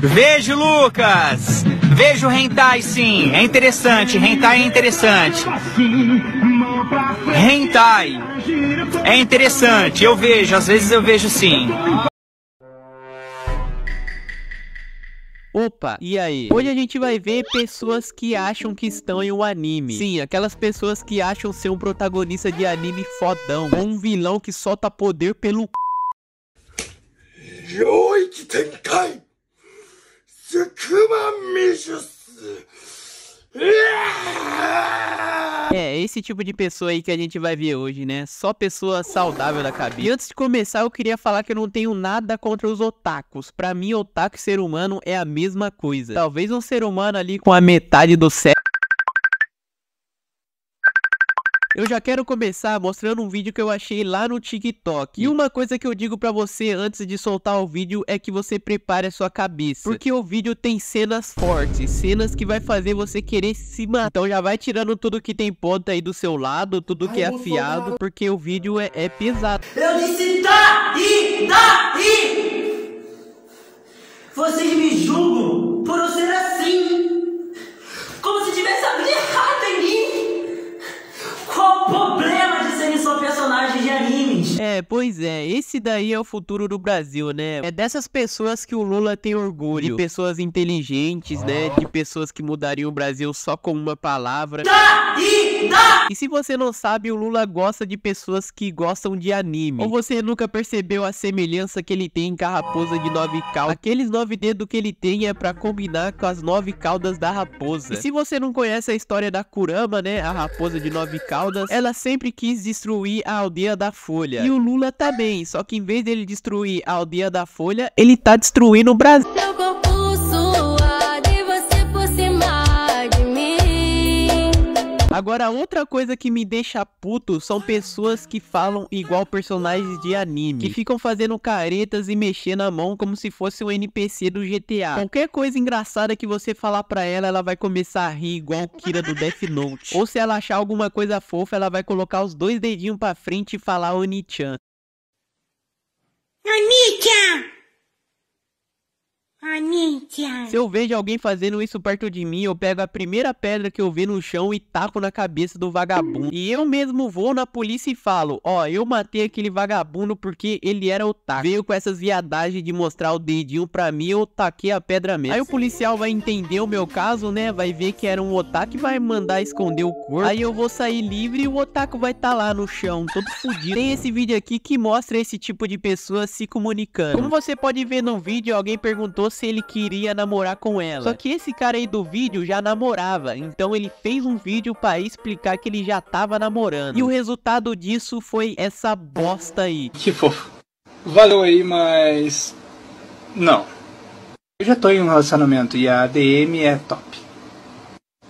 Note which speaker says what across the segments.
Speaker 1: Vejo, Lucas! Vejo Hentai sim, é interessante, Hentai é interessante. Hentai é interessante, eu vejo, às vezes eu vejo sim. Opa, e aí? Hoje a gente vai ver pessoas que acham que estão em um anime. Sim, aquelas pessoas que acham ser um protagonista de anime fodão. Ou um vilão que solta poder pelo c. É, esse tipo de pessoa aí que a gente vai ver hoje, né? Só pessoa saudável da cabeça. E antes de começar, eu queria falar que eu não tenho nada contra os otakus. Pra mim, otaku e ser humano é a mesma coisa. Talvez um ser humano ali com a metade do cérebro. Eu já quero começar mostrando um vídeo que eu achei lá no TikTok. E uma coisa que eu digo para você antes de soltar o vídeo é que você prepare a sua cabeça. Porque o vídeo tem cenas fortes, cenas que vai fazer você querer se matar. Então já vai tirando tudo que tem ponta aí do seu lado, tudo que é afiado, porque o vídeo é, é pesado. Eu disse daí, daí! Vocês me julgam por eu ser assim! Como se tivesse a minha raiva! É, pois é, esse daí é o futuro do Brasil, né? É dessas pessoas que o Lula tem orgulho, de pessoas inteligentes, né? De pessoas que mudariam o Brasil só com uma palavra. Daí! Tá e se você não sabe, o Lula gosta de pessoas que gostam de anime. Ou você nunca percebeu a semelhança que ele tem em Carraposa de nove caudas? Aqueles nove dedos que ele tem é pra combinar com as nove caudas da raposa. E se você não conhece a história da Kurama, né, a raposa de nove caudas, ela sempre quis destruir a aldeia da Folha. E o Lula também, tá só que em vez dele destruir a aldeia da Folha, ele tá destruindo o Brasil. Agora, outra coisa que me deixa puto são pessoas que falam igual personagens de anime. Que ficam fazendo caretas e mexendo a mão como se fosse um NPC do GTA. Qualquer coisa engraçada que você falar pra ela, ela vai começar a rir igual o Kira do Death Note. Ou se ela achar alguma coisa fofa, ela vai colocar os dois dedinhos pra frente e falar Oni-chan. Oni-chan! Se eu vejo alguém fazendo isso perto de mim, eu pego a primeira pedra que eu ver no chão e taco na cabeça do vagabundo. E eu mesmo vou na polícia e falo: Ó, oh, eu matei aquele vagabundo porque ele era otaku. Veio com essas viadagens de mostrar o dedinho pra mim, eu taquei a pedra mesmo. Aí o policial vai entender o meu caso, né? Vai ver que era um otaku e vai mandar esconder o corpo. Aí eu vou sair livre e o otaku vai estar tá lá no chão, todo fodido. Tem esse vídeo aqui que mostra esse tipo de pessoa se comunicando. Como você pode ver no vídeo, alguém perguntou se ele queria namorar com ela. Só que esse cara aí do vídeo já namorava, então ele fez um vídeo para explicar que ele já tava namorando. E o resultado disso foi essa bosta aí. Que fofo. Valeu aí, mas. Não. Eu já tô em um relacionamento e a DM é top.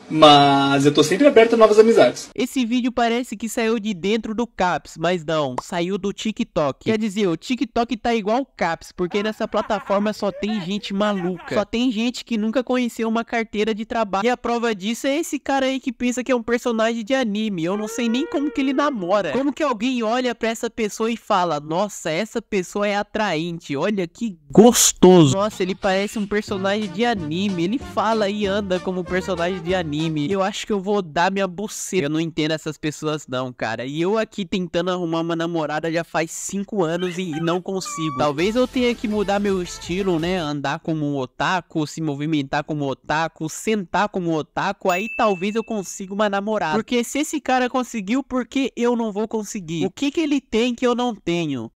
Speaker 1: Mas eu tô sempre aberto a novas amizades. Esse vídeo parece que saiu de dentro do CAPS, mas não, saiu do TikTok. Quer dizer, o TikTok tá igual o CAPS, porque nessa plataforma só tem gente maluca. Só tem gente que nunca conheceu uma carteira de trabalho. E a prova disso é esse cara aí que pensa que é um personagem de anime. Eu não sei nem como que ele namora. Como que alguém olha pra essa pessoa e fala: Nossa, essa pessoa é atraente, olha que gostoso. Nossa, ele parece um personagem de anime. Ele fala e anda como personagem de anime anime, eu acho que eu vou dar minha buceta. Eu não entendo essas pessoas, não, cara. E eu aqui tentando arrumar uma namorada já faz 5 anos e não consigo. Talvez eu tenha que mudar meu estilo, né? Andar como um otaku, se movimentar como um otaku, sentar como um otaku. Aí talvez eu consiga uma namorada. Porque se esse cara conseguiu, por que eu não vou conseguir? O que que ele tem que eu não tenho?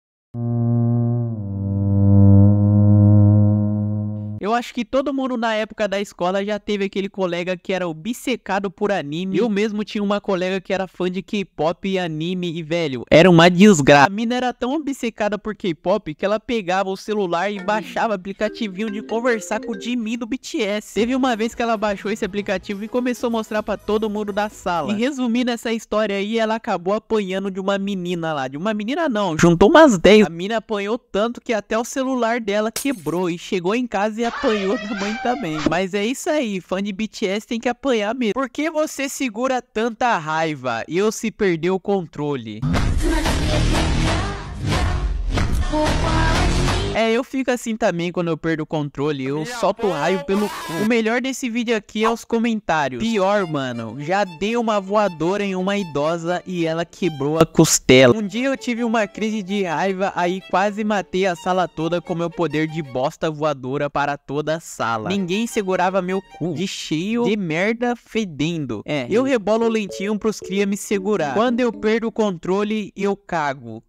Speaker 1: acho que todo mundo na época da escola já teve aquele colega que era obcecado por anime. Eu mesmo tinha uma colega que era fã de K-pop e anime e, velho, era uma desgraça. A mina era tão obcecada por K-pop que ela pegava o celular e baixava aplicativinho de conversar com o Jimmy do BTS. Teve uma vez que ela baixou esse aplicativo e começou a mostrar para todo mundo da sala. E resumindo essa história aí, ela acabou apanhando de uma menina lá. De uma menina não, juntou umas 10. A mina apanhou tanto que até o celular dela quebrou e chegou em casa e apanhou apanhou da mãe também. Mas é isso aí, fã de BTS tem que apanhar mesmo. Por que você segura tanta raiva? Eu se perdeu o controle. É, eu fico assim também quando eu perdo o controle. Eu solto raio pelo cu. O melhor desse vídeo aqui é os comentários. Pior, mano. Já dei uma voadora em uma idosa e ela quebrou a costela. Um dia eu tive uma crise de raiva, aí quase matei a sala toda com meu poder de bosta voadora para toda a sala. Ninguém segurava meu cu. De cheio de merda fedendo. É, eu rebolo o lentinho pros cria me segurar. Quando eu perco o controle, eu cago.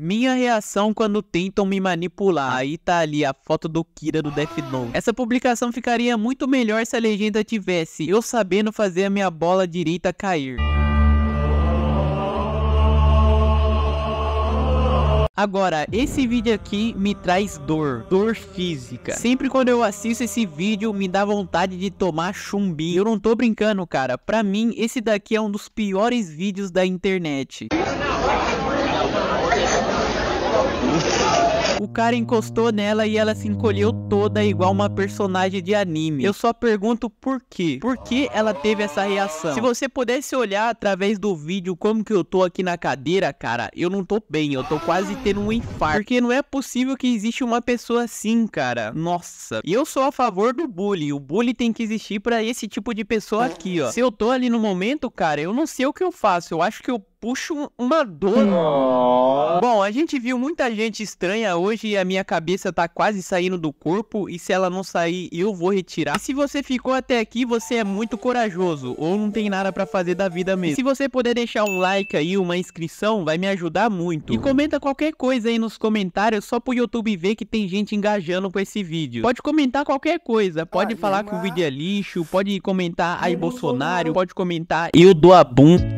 Speaker 1: Minha reação quando tentam me manipular. Aí tá ali a foto do Kira do Death Note. Essa publicação ficaria muito melhor se a legenda tivesse eu sabendo fazer a minha bola direita cair. Agora, esse vídeo aqui me traz dor, dor física. Sempre quando eu assisto esse vídeo, me dá vontade de tomar chumbinho. Eu não tô brincando, cara. Pra mim, esse daqui é um dos piores vídeos da internet. O cara encostou nela e ela se encolheu toda igual uma personagem de anime. Eu só pergunto por quê? Por que ela teve essa reação? Se você pudesse olhar através do vídeo como que eu tô aqui na cadeira, cara, eu não tô bem, eu tô quase tendo um infarto. Porque não é possível que existe uma pessoa assim, cara. Nossa. E eu sou a favor do bullying. O bullying tem que existir para esse tipo de pessoa aqui, ó. Se eu tô ali no momento, cara, eu não sei o que eu faço. Eu acho que eu Puxo uma dor. Oh. Bom, a gente viu muita gente estranha hoje e a minha cabeça tá quase saindo do corpo e se ela não sair, eu vou retirar. E se você ficou até aqui, você é muito corajoso ou não tem nada para fazer da vida mesmo. E se você puder deixar um like aí, uma inscrição, vai me ajudar muito. E comenta qualquer coisa aí nos comentários só pro YouTube ver que tem gente engajando com esse vídeo. Pode comentar qualquer coisa, pode falar que o vídeo é lixo, pode comentar aí Bolsonaro, pode comentar eu dou a bunda.